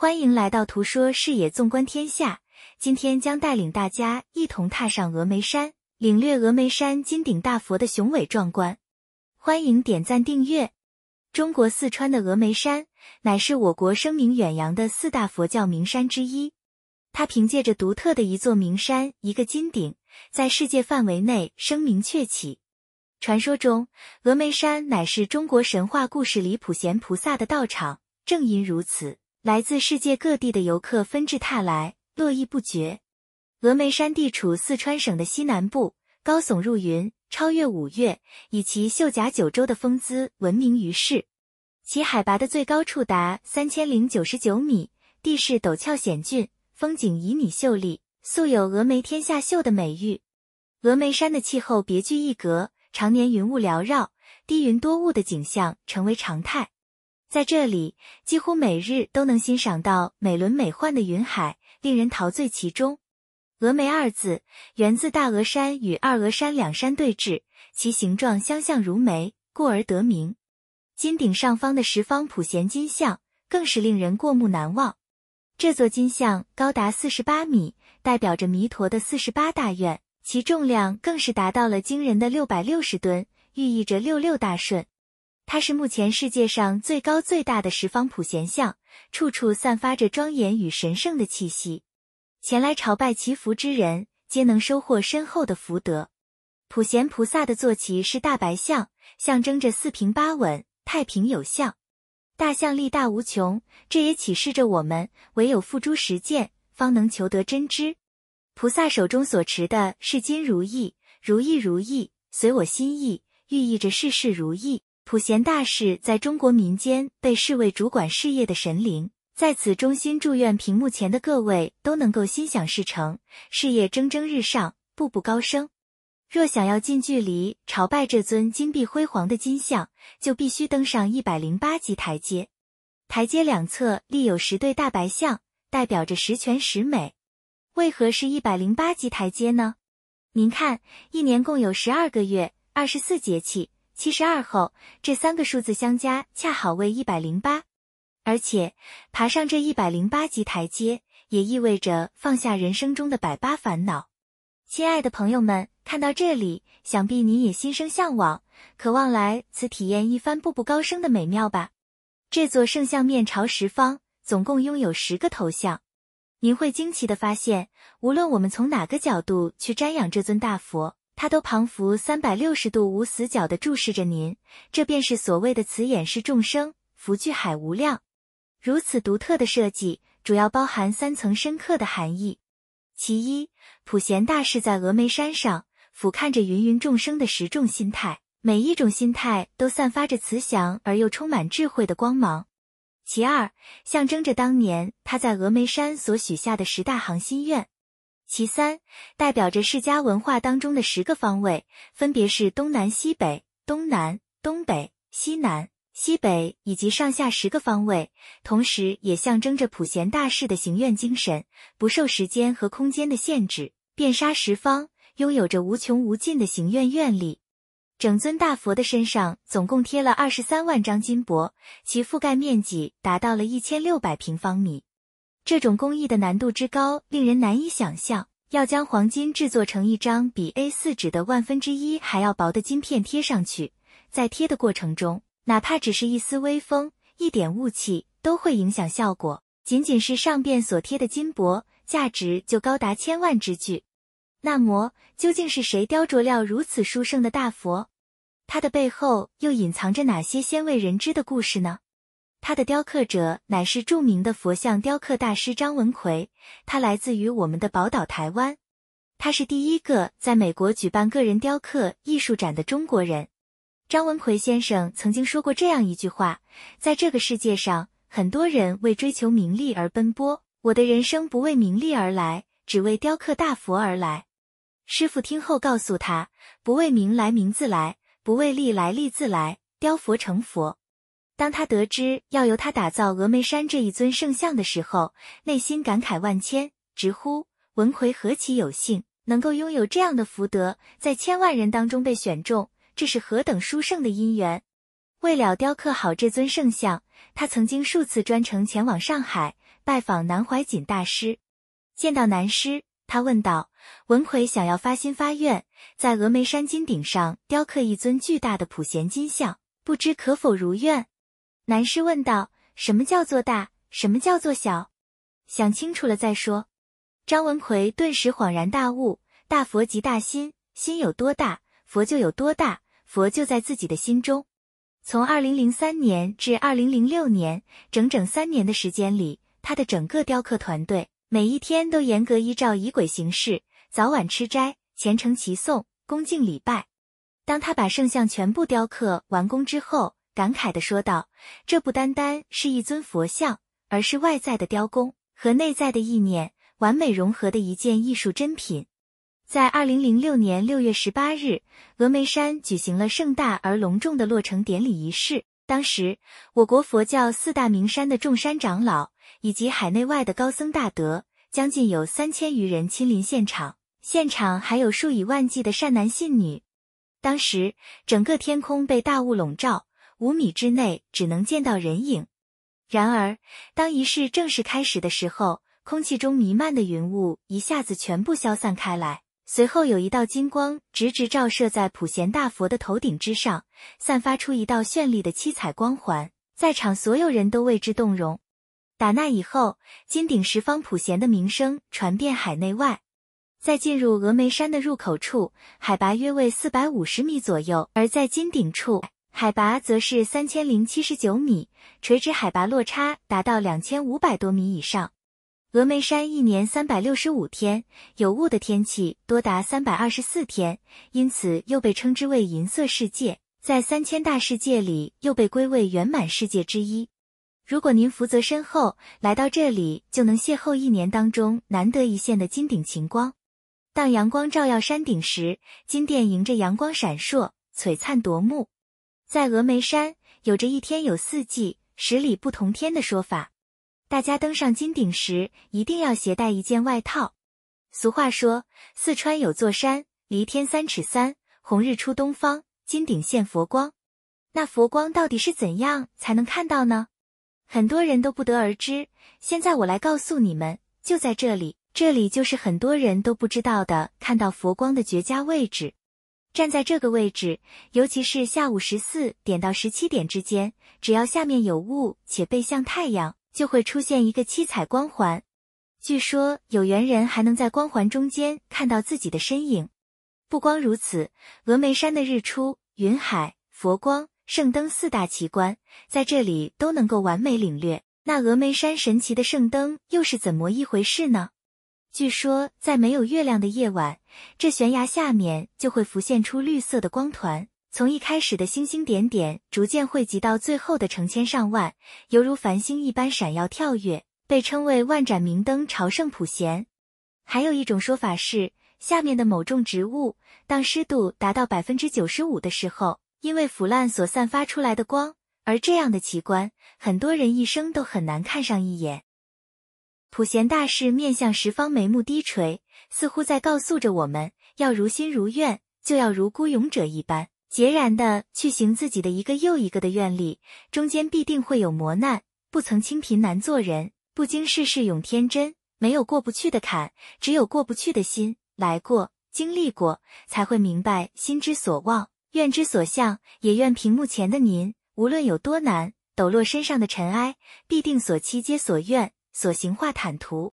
欢迎来到图说视野，纵观天下。今天将带领大家一同踏上峨眉山，领略峨眉山金顶大佛的雄伟壮观。欢迎点赞订阅。中国四川的峨眉山，乃是我国声名远扬的四大佛教名山之一。它凭借着独特的一座名山，一个金顶，在世界范围内声名鹊起。传说中，峨眉山乃是中国神话故事里普贤菩萨的道场。正因如此。来自世界各地的游客纷至沓来，络绎不绝。峨眉山地处四川省的西南部，高耸入云，超越五岳，以其秀甲九州的风姿闻名于世。其海拔的最高处达三千零九十九米，地势陡峭险峻，风景旖旎秀丽，素有“峨眉天下秀”的美誉。峨眉山的气候别具一格，常年云雾缭绕，低云多雾的景象成为常态。在这里，几乎每日都能欣赏到美轮美奂的云海，令人陶醉其中。峨眉二字源自大峨山与二峨山两山对峙，其形状相像如眉，故而得名。金顶上方的十方普贤金像更是令人过目难忘。这座金像高达四十八米，代表着弥陀的四十八大愿，其重量更是达到了惊人的六百六十吨，寓意着六六大顺。它是目前世界上最高最大的十方普贤像，处处散发着庄严与神圣的气息。前来朝拜祈福之人，皆能收获深厚的福德。普贤菩萨的坐骑是大白象，象征着四平八稳、太平有象。大象力大无穷，这也启示着我们，唯有付诸实践，方能求得真知。菩萨手中所持的是金如意，如意如意，随我心意，寓意着事事如意。普贤大士在中国民间被视为主管事业的神灵，在此衷心祝愿屏幕前的各位都能够心想事成，事业蒸蒸日上，步步高升。若想要近距离朝拜这尊金碧辉煌的金像，就必须登上一百零八级台阶，台阶两侧立有十对大白象，代表着十全十美。为何是一百零八级台阶呢？您看，一年共有十二个月，二十四节气。七十二后，这三个数字相加恰好为一百零八，而且爬上这一百零八级台阶，也意味着放下人生中的百八烦恼。亲爱的朋友们，看到这里，想必您也心生向往，渴望来此体验一番步步高升的美妙吧。这座圣像面朝十方，总共拥有十个头像，您会惊奇的发现，无论我们从哪个角度去瞻仰这尊大佛。他都旁佛三百六十度无死角的注视着您，这便是所谓的慈眼视众生，福聚海无量。如此独特的设计，主要包含三层深刻的含义：其一，普贤大士在峨眉山上俯瞰着芸芸众生的十种心态，每一种心态都散发着慈祥而又充满智慧的光芒；其二，象征着当年他在峨眉山所许下的十大行心愿。其三，代表着释迦文化当中的十个方位，分别是东南西北、东南、东北、西南、西北以及上下十个方位，同时也象征着普贤大士的行愿精神，不受时间和空间的限制，遍杀十方，拥有着无穷无尽的行愿愿力。整尊大佛的身上总共贴了二十三万张金箔，其覆盖面积达到了一千六百平方米。这种工艺的难度之高，令人难以想象。要将黄金制作成一张比 A4 纸的万分之一还要薄的金片贴上去，在贴的过程中，哪怕只是一丝微风、一点雾气，都会影响效果。仅仅是上边所贴的金箔，价值就高达千万之巨。那么，究竟是谁雕琢了如此殊胜的大佛？它的背后又隐藏着哪些鲜为人知的故事呢？他的雕刻者乃是著名的佛像雕刻大师张文奎，他来自于我们的宝岛台湾，他是第一个在美国举办个人雕刻艺术展的中国人。张文奎先生曾经说过这样一句话：在这个世界上，很多人为追求名利而奔波，我的人生不为名利而来，只为雕刻大佛而来。师傅听后告诉他：不为名来名自来，不为利来利自来，雕佛成佛。当他得知要由他打造峨眉山这一尊圣像的时候，内心感慨万千，直呼文魁何其有幸能够拥有这样的福德，在千万人当中被选中，这是何等殊胜的因缘。为了雕刻好这尊圣像，他曾经数次专程前往上海拜访南怀瑾大师。见到南师，他问道：“文魁想要发心发愿，在峨眉山金顶上雕刻一尊巨大的普贤金像，不知可否如愿？”男士问道：“什么叫做大？什么叫做小？想清楚了再说。”张文奎顿时恍然大悟：“大佛即大心，心有多大，佛就有多大。佛就在自己的心中。”从二零零三年至二零零六年，整整三年的时间里，他的整个雕刻团队每一天都严格依照仪轨行事，早晚吃斋，虔诚祈颂，恭敬礼拜。当他把圣像全部雕刻完工之后。感慨的说道：“这不单单是一尊佛像，而是外在的雕工和内在的意念完美融合的一件艺术珍品。”在二零零六年六月十八日，峨眉山举行了盛大而隆重的落成典礼仪式。当时，我国佛教四大名山的众山长老以及海内外的高僧大德，将近有三千余人亲临现场。现场还有数以万计的善男信女。当时，整个天空被大雾笼罩。五米之内只能见到人影。然而，当仪式正式开始的时候，空气中弥漫的云雾一下子全部消散开来。随后，有一道金光直直照射在普贤大佛的头顶之上，散发出一道绚丽的七彩光环，在场所有人都为之动容。打那以后，金顶十方普贤的名声传遍海内外。在进入峨眉山的入口处，海拔约为四百五十米左右，而在金顶处。海拔则是三千零七十九米，垂直海拔落差达到两千五百多米以上。峨眉山一年三百六十五天有雾的天气多达三百二十四天，因此又被称之为银色世界。在三千大世界里，又被归为圆满世界之一。如果您福泽深厚，来到这里就能邂逅一年当中难得一现的金顶晴光。当阳光照耀山顶时，金殿迎着阳光闪烁，璀璨夺目。在峨眉山有着一天有四季，十里不同天的说法。大家登上金顶时，一定要携带一件外套。俗话说，四川有座山，离天三尺三，红日出东方，金顶现佛光。那佛光到底是怎样才能看到呢？很多人都不得而知。现在我来告诉你们，就在这里，这里就是很多人都不知道的看到佛光的绝佳位置。站在这个位置，尤其是下午十四点到十七点之间，只要下面有雾且背向太阳，就会出现一个七彩光环。据说有缘人还能在光环中间看到自己的身影。不光如此，峨眉山的日出、云海、佛光、圣灯四大奇观在这里都能够完美领略。那峨眉山神奇的圣灯又是怎么一回事呢？据说，在没有月亮的夜晚，这悬崖下面就会浮现出绿色的光团，从一开始的星星点点，逐渐汇集到最后的成千上万，犹如繁星一般闪耀跳跃，被称为“万盏明灯朝圣普贤”。还有一种说法是，下面的某种植物，当湿度达到百分之九十五的时候，因为腐烂所散发出来的光。而这样的奇观，很多人一生都很难看上一眼。普贤大师面向十方，眉目低垂，似乎在告诉着我们：要如心如愿，就要如孤勇者一般，孑然的去行自己的一个又一个的愿力。中间必定会有磨难，不曾清贫难做人，不经世事永天真。没有过不去的坎，只有过不去的心。来过，经历过，才会明白心之所望，愿之所向。也愿屏幕前的您，无论有多难，抖落身上的尘埃，必定所期皆所愿。所行画坦途。